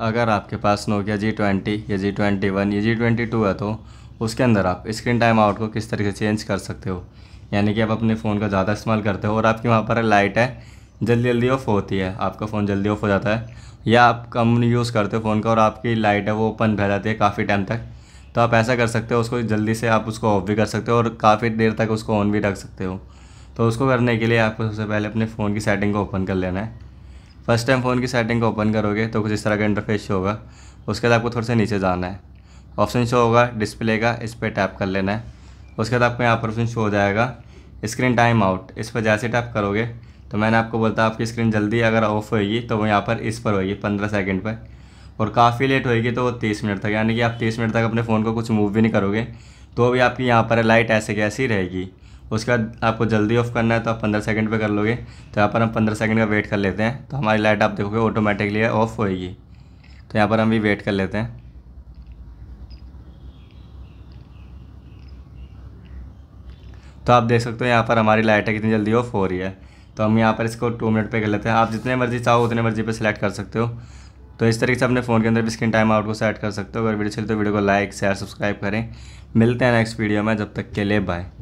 अगर आपके पास Nokia G twenty या जी ट्वेंटी वन या जी ट्वेंटी टू है तो उसके अंदर आप स्क्रीन टाइम आउट को किस तरीके से चेंज कर सकते हो यानी कि आप अपने फ़ोन का ज़्यादा इस्तेमाल करते हो और आपकी वहाँ पर लाइट है जल्दी जल्दी ऑफ होती है आपका फ़ोन जल्दी ऑफ हो जाता है या आप कम यूज़ करते हो फ़ोन का और आपकी लाइट है वो ओपन रह जाती है काफ़ी टाइम तक तो आप ऐसा कर सकते हो उसको जल्दी से आप उसको ऑफ भी कर सकते हो और काफ़ी देर तक उसको ऑन भी रख सकते हो तो उसको करने के लिए आपको सबसे पहले अपने फ़ोन की सेटिंग को ओपन कर लेना है फर्स्ट टाइम फ़ोन की सेटिंग को ओपन करोगे तो कुछ इस तरह का इंटरफेस शो होगा उसके बाद आपको थोड़ा सा नीचे जाना है ऑप्शन शो होगा डिस्प्ले का इस पर टैप कर लेना है उसके बाद आपको यहाँ पर ऑप्शन शो हो जाएगा स्क्रीन टाइम आउट इस पर जैसे टैप करोगे तो मैंने आपको बोलता आपकी स्क्रीन जल्दी अगर ऑफ होएगी तो वो यहाँ पर इस पर होएगी पंद्रह सेकेंड पर और काफ़ी लेट होएगी तो वो तीस मिनट तक यानी कि आप तीस मिनट तक अपने फ़ोन को कुछ मूव भी नहीं करोगे तो भी आपकी यहाँ पर लाइट ऐसे कैसी रहेगी उसके बाद आपको जल्दी ऑफ करना है तो आप पंद्रह सेकंड पे कर लोगे तो यहाँ पर हम पंद्रह सेकंड का वेट कर लेते हैं तो हमारी लाइट आप देखोगे ऑटोमेटिकली ऑफ होएगी तो यहाँ पर हम भी वेट कर लेते हैं तो आप देख सकते हो यहाँ पर हमारी लाइट है कितनी जल्दी ऑफ हो रही है तो हम यहाँ पर इसको टू मिनट पर कर लेते हैं आप जितने मर्जी चाहो उतने मर्जी पर सिलेक्ट कर सकते हो तो इस तरीके से अपने फ़ोन के अंदर भी स्क्रीन टाइम आउट को सेट कर सकते हो अगर वीडियो चले तो वीडियो को लाइक शेयर सब्सक्राइब करें मिलते हैं नेक्स्ट वीडियो में जब तक के लिए बाय